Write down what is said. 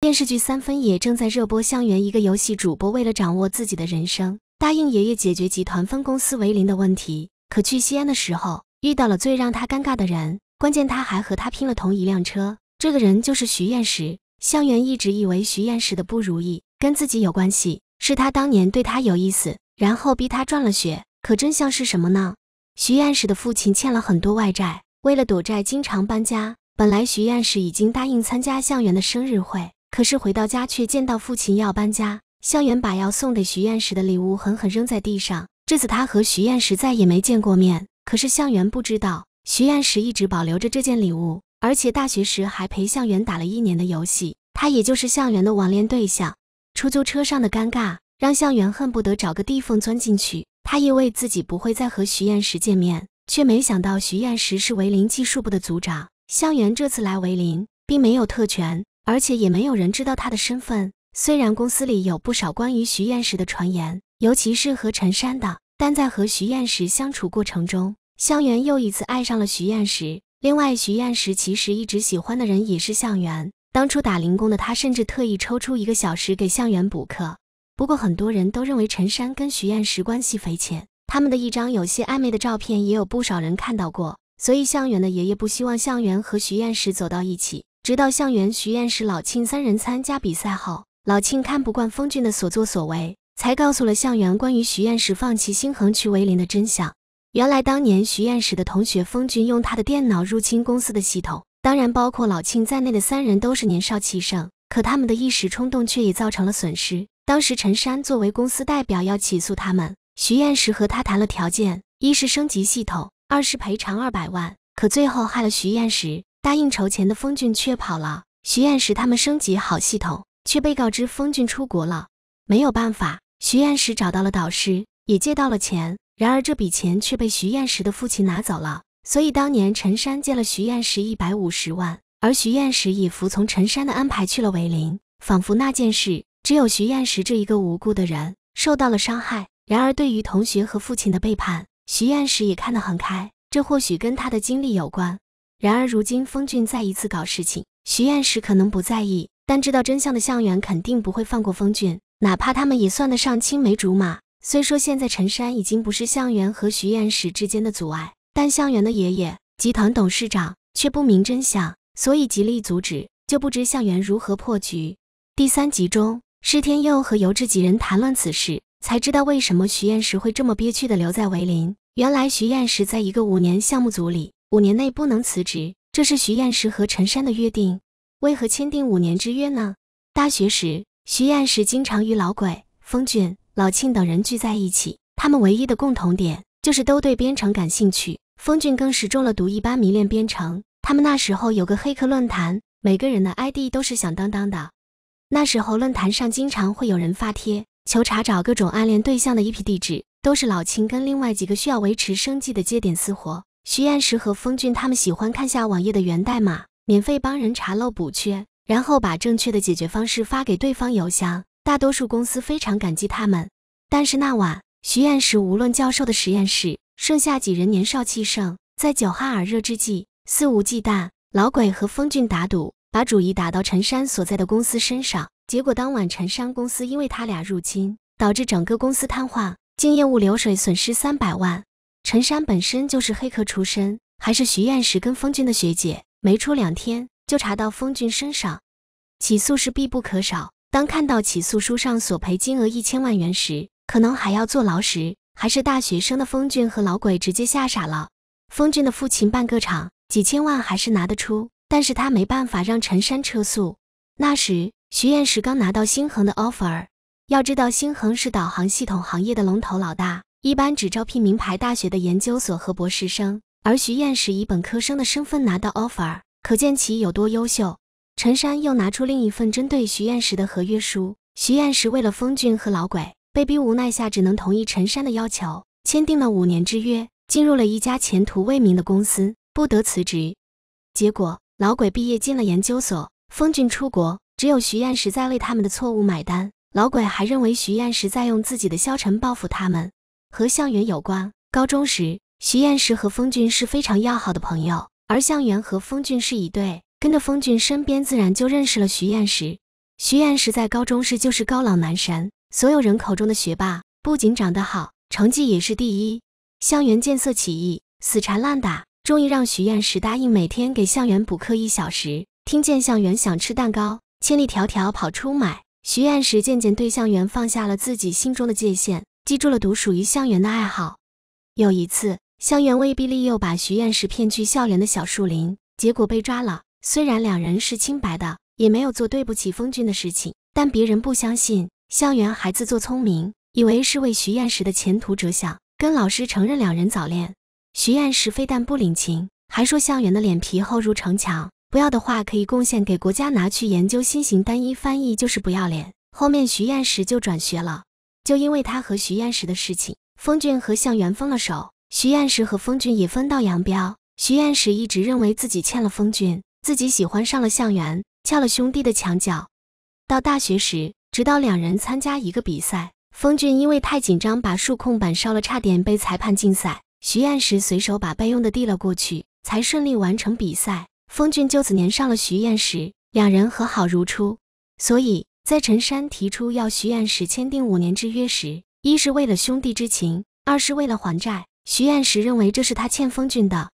电视剧《三分野》正在热播。向原一个游戏主播，为了掌握自己的人生，答应爷爷解决集团分公司为零的问题。可去西安的时候，遇到了最让他尴尬的人，关键他还和他拼了同一辆车。这个人就是徐彦时。向原一直以为徐彦时的不如意跟自己有关系，是他当年对他有意思，然后逼他赚了血。可真相是什么呢？徐彦时的父亲欠了很多外债，为了躲债经常搬家。本来徐彦时已经答应参加向原的生日会。可是回到家，却见到父亲要搬家。向远把要送给徐燕时的礼物狠狠扔在地上。这次他和徐燕时再也没见过面。可是向远不知道，徐燕时一直保留着这件礼物，而且大学时还陪向远打了一年的游戏，他也就是向远的网恋对象。出租车上的尴尬让向远恨不得找个地缝钻进去。他以为自己不会再和徐燕时见面，却没想到徐燕时是维林技术部的组长。向远这次来维林，并没有特权。而且也没有人知道他的身份。虽然公司里有不少关于徐燕石的传言，尤其是和陈山的，但在和徐燕石相处过程中，向远又一次爱上了徐燕石。另外，徐燕石其实一直喜欢的人也是向远。当初打零工的他，甚至特意抽出一个小时给向远补课。不过，很多人都认为陈山跟徐燕石关系匪浅，他们的一张有些暧昧的照片也有不少人看到过。所以，向远的爷爷不希望向远和徐燕石走到一起。直到向远、徐燕石、老庆三人参加比赛后，老庆看不惯封俊的所作所为，才告诉了向远关于徐燕石放弃星恒去为林的真相。原来当年徐燕石的同学封俊用他的电脑入侵公司的系统，当然包括老庆在内的三人都是年少气盛，可他们的一时冲动却也造成了损失。当时陈山作为公司代表要起诉他们，徐燕石和他谈了条件：一是升级系统，二是赔偿二百万。可最后害了徐燕石。答应筹钱的封俊却跑了。徐燕时他们升级好系统，却被告知封俊出国了。没有办法，徐燕时找到了导师，也借到了钱。然而这笔钱却被徐燕时的父亲拿走了。所以当年陈山借了徐燕时一百五十万，而徐燕时也服从陈山的安排去了维林，仿佛那件事只有徐燕时这一个无辜的人受到了伤害。然而对于同学和父亲的背叛，徐燕时也看得很开。这或许跟他的经历有关。然而，如今封俊再一次搞事情，徐燕石可能不在意，但知道真相的向远肯定不会放过封俊，哪怕他们也算得上青梅竹马。虽说现在陈山已经不是向远和徐燕石之间的阻碍，但向远的爷爷，集团董事长却不明真相，所以极力阻止，就不知向远如何破局。第三集中，施天佑和尤志几人谈论此事，才知道为什么徐燕石会这么憋屈的留在维林。原来，徐燕石在一个五年项目组里。五年内不能辞职，这是徐燕石和陈山的约定。为何签订五年之约呢？大学时，徐燕石经常与老鬼、风俊、老庆等人聚在一起。他们唯一的共同点就是都对编程感兴趣。风俊更是中了毒一般迷恋编程。他们那时候有个黑客论坛，每个人的 ID 都是响当当的。那时候论坛上经常会有人发帖求查找各种暗恋对象的 IP 地址，都是老秦跟另外几个需要维持生计的接点私活。徐燕石和风俊他们喜欢看下网页的源代码，免费帮人查漏补缺，然后把正确的解决方式发给对方邮箱。大多数公司非常感激他们。但是那晚，徐燕石无论教授的实验室，剩下几人年少气盛，在酒酣耳热之际肆无忌惮。老鬼和风俊打赌，把主意打到陈山所在的公司身上。结果当晚，陈山公司因为他俩入侵，导致整个公司瘫痪，经业务流水损失三百万。陈山本身就是黑客出身，还是徐燕石跟风俊的学姐，没出两天就查到风俊身上，起诉是必不可少。当看到起诉书上索赔金额一千万元时，可能还要坐牢时，还是大学生的风俊和老鬼直接吓傻了。风俊的父亲办个厂，几千万还是拿得出，但是他没办法让陈山撤诉。那时徐燕石刚拿到新恒的 offer，要知道新恒是导航系统行业的龙头老大。一般只招聘名牌大学的研究所和博士生，而徐燕时以本科生的身份拿到 offer，可见其有多优秀。陈山又拿出另一份针对徐燕时的合约书，徐燕时为了封俊和老鬼，被逼无奈下只能同意陈山的要求，签订了五年之约，进入了一家前途未明的公司，不得辞职。结果老鬼毕业进了研究所，封俊出国，只有徐燕石在为他们的错误买单。老鬼还认为徐燕石在用自己的消沉报复他们。和向远有关。高中时，徐燕石和封俊是非常要好的朋友，而向远和封俊是一对，跟着封俊身边，自然就认识了徐燕石。徐燕石在高中时就是高冷男神，所有人口中的学霸，不仅长得好，成绩也是第一。向远见色起意，死缠烂打，终于让徐燕石答应每天给向远补课一小时。听见向远想吃蛋糕，千里迢迢跑出买。徐燕石渐渐对向远放下了自己心中的界限。记住了，独属于向远的爱好。有一次，向远威逼利诱，把徐艳石骗去校园的小树林，结果被抓了。虽然两人是清白的，也没有做对不起风君的事情，但别人不相信。向远还自作聪明，以为是为徐艳石的前途着想，跟老师承认两人早恋。徐艳石非但不领情，还说向远的脸皮厚如城墙，不要的话可以贡献给国家拿去研究新型单一翻译，就是不要脸。后面徐艳石就转学了。就因为他和徐燕石的事情，封俊和向远分了手，徐燕石和封俊也分道扬镳。徐燕石一直认为自己欠了封俊，自己喜欢上了向远，撬了兄弟的墙角。到大学时，直到两人参加一个比赛，封俊因为太紧张把数控板烧了，差点被裁判禁赛。徐燕石随手把备用的递了过去，才顺利完成比赛。封俊就此粘上了徐燕石，两人和好如初。所以。在陈山提出要徐雁石签订五年之约时，一是为了兄弟之情，二是为了还债。徐雁石认为这是他欠封俊的。